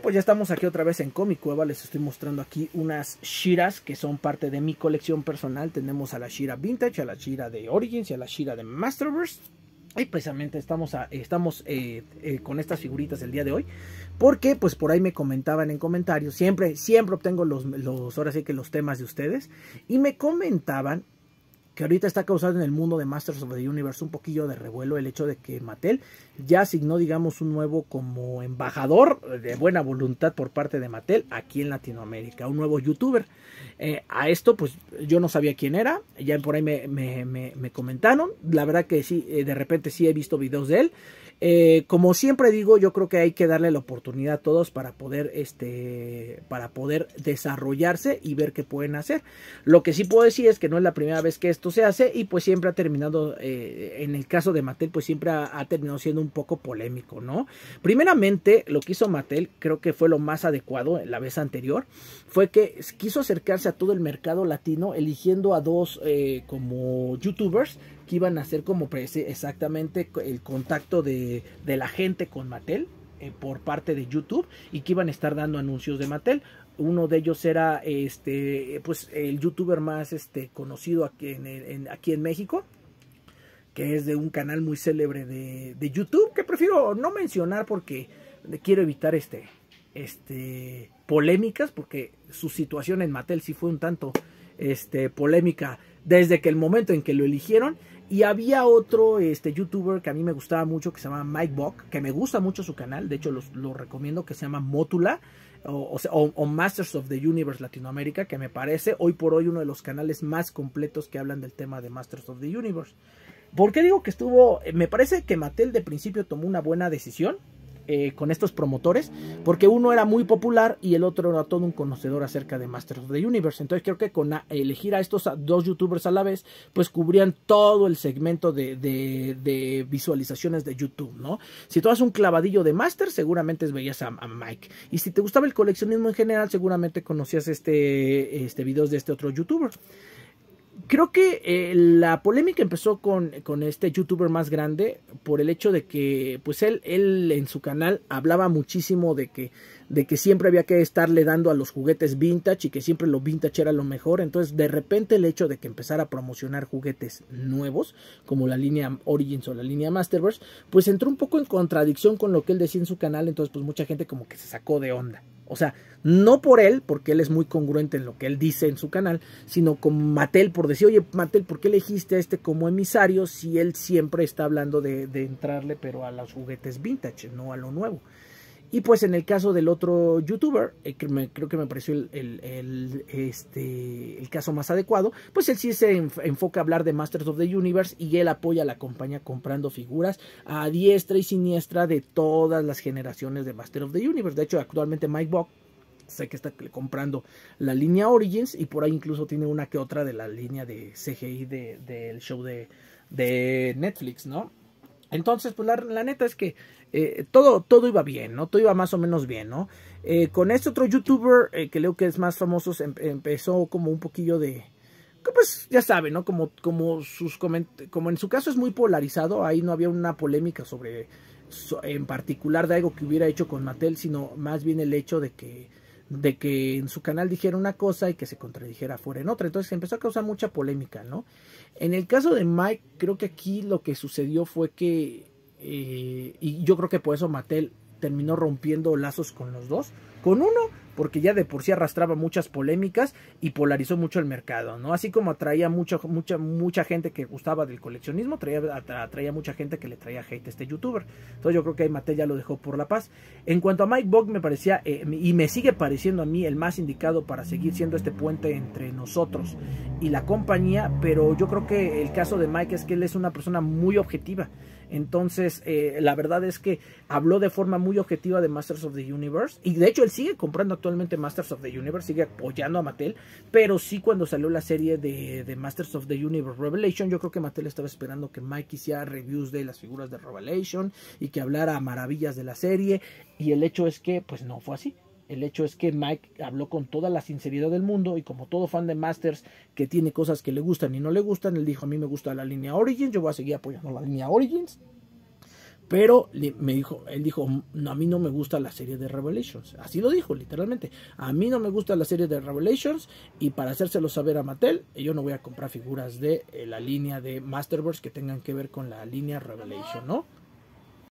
pues ya estamos aquí otra vez en Comic Cueva. Les estoy mostrando aquí unas Shiras que son parte de mi colección personal. Tenemos a la Shira Vintage, a la Shira de Origins y a la Shira de Masterverse. Y precisamente estamos, estamos eh, eh, con estas figuritas el día de hoy. Porque pues por ahí me comentaban en comentarios. Siempre, siempre obtengo los, los, ahora sí que los temas de ustedes. Y me comentaban que ahorita está causando en el mundo de Masters of the Universe un poquillo de revuelo el hecho de que Mattel ya asignó, digamos, un nuevo como embajador de buena voluntad por parte de Mattel aquí en Latinoamérica, un nuevo youtuber. Eh, a esto, pues yo no sabía quién era, ya por ahí me, comentaron, la verdad que sí, eh, de repente sí he visto videos de él. Eh, como siempre digo, yo creo que hay que darle la oportunidad a todos para poder, este, para poder desarrollarse y ver qué pueden hacer. Lo que sí puedo decir es que no es la primera vez que esto se hace y pues siempre ha terminado, eh, en el caso de Mattel, pues siempre ha, terminado siendo un poco polémico, ¿no? Primeramente, lo que hizo Mattel, creo que fue lo más adecuado la vez anterior, fue que quiso acercarse a todo el mercado latino eligiendo a dos eh, como youtubers que iban a hacer como exactamente el contacto de, de la gente con Mattel, eh, por parte de YouTube y que iban a estar dando anuncios de Mattel uno de ellos era este, pues, el youtuber más este, conocido aquí en, México, que es de un canal muy célebre de, YouTube, que prefiero no mencionar porque quiero evitar este, este, polémicas, porque su situación en Mattel sí fue un tanto este, polémica desde que el momento en que lo eligieron. Y había otro este, youtuber que a mí me gustaba mucho, que se llama Mike Bock, que me gusta mucho su canal, de hecho lo recomiendo, que se llama Motula o, o, Masters of the Universe Latinoamérica, que me parece hoy por hoy uno de los canales más completos que hablan del tema de Masters of the Universe. ¿Por qué digo que estuvo? Eh, me parece que Mattel de principio tomó una buena decisión eh, con estos promotores, porque uno era muy popular y el otro era todo un conocedor acerca de Masters of the Universe. Entonces creo que con elegir a estos dos youtubers a la vez, pues cubrían todo el segmento de, visualizaciones de YouTube, ¿no? Si tú haces un clavadillo de master seguramente veías a, a, Mike. Y si te gustaba el coleccionismo en general, seguramente conocías este, este videos de este otro youtuber. Creo que eh, la polémica empezó con, con, este youtuber más grande por el hecho de que, pues él, él en su canal hablaba muchísimo de que, de que siempre había que estarle dando a los juguetes vintage y que siempre lo vintage era lo mejor. Entonces, de repente el hecho de que empezara a promocionar juguetes nuevos, como la línea Origins o la línea Masterverse, pues entró un poco en contradicción con lo que él decía en su canal. Entonces, pues mucha gente como que se sacó de onda. O sea, no por él, porque él es muy congruente en lo que él dice en su canal, sino con Mattel por decir, oye, Mattel, ¿por qué elegiste a este como emisario si él siempre está hablando de, de entrarle, pero a los juguetes vintage, no a lo nuevo? Y pues en el caso del otro youtuber, eh, que creo que me pareció este, el, caso más adecuado, pues él sí se enfoca a hablar de Masters of the Universe y él apoya a la compañía comprando figuras a diestra y siniestra de todas las generaciones de Masters of the Universe. De hecho, actualmente Mike Bock sé que está comprando la línea Origins y por ahí incluso tiene una que otra de la línea de CGI del show de Netflix, ¿no? Entonces, pues la, neta es que eh, todo, todo iba bien, ¿no? Todo iba más o menos bien, ¿no? Eh, con este otro youtuber, eh, que creo que es más famoso, empezó como un poquillo de... pues ya sabe, ¿no? Como, como, sus como en su caso es muy polarizado, ahí no había una polémica sobre en particular de algo que hubiera hecho con Mattel, sino más bien el hecho de que de que en su canal dijera una cosa y que se contradijera fuera en otra. Entonces empezó a causar mucha polémica, ¿no? En el caso de Mike, creo que aquí lo que sucedió fue que, eh, y yo creo que por eso Mattel terminó rompiendo lazos con los dos, con uno porque ya de por sí arrastraba muchas polémicas y polarizó mucho el mercado, ¿no? Así como atraía mucha, mucha, mucha gente que gustaba del coleccionismo, atraía, atraía mucha gente que le traía hate a este youtuber. Entonces yo creo que ahí Mattel ya lo dejó por la paz. En cuanto a Mike Bog, me parecía, eh, y me sigue pareciendo a mí el más indicado para seguir siendo este puente entre nosotros y la compañía, pero yo creo que el caso de Mike es que él es una persona muy objetiva. Entonces, eh, la verdad es que habló de forma muy objetiva de Masters of the Universe, y de hecho él sigue comprando Masters of the Universe sigue apoyando a Mattel, pero sí cuando salió la serie de, Masters of the Universe Revelation, yo creo que Mattel estaba esperando que Mike hiciera reviews de las figuras de Revelation y que hablara maravillas de la serie, y el hecho es que pues no fue así. El hecho es que Mike habló con toda la sinceridad del mundo y como todo fan de Masters que tiene cosas que le gustan y no le gustan, él dijo a mí me gusta la línea Origins, yo voy a seguir apoyando la línea Origins pero me dijo, él dijo, a mí no me gusta la serie de Revelations. Así lo dijo, literalmente. A mí no me gusta la serie de Revelations y para hacérselo saber a Mattel, yo no voy a comprar figuras de eh, la línea de Masterverse que tengan que ver con la línea Revelation, ¿no?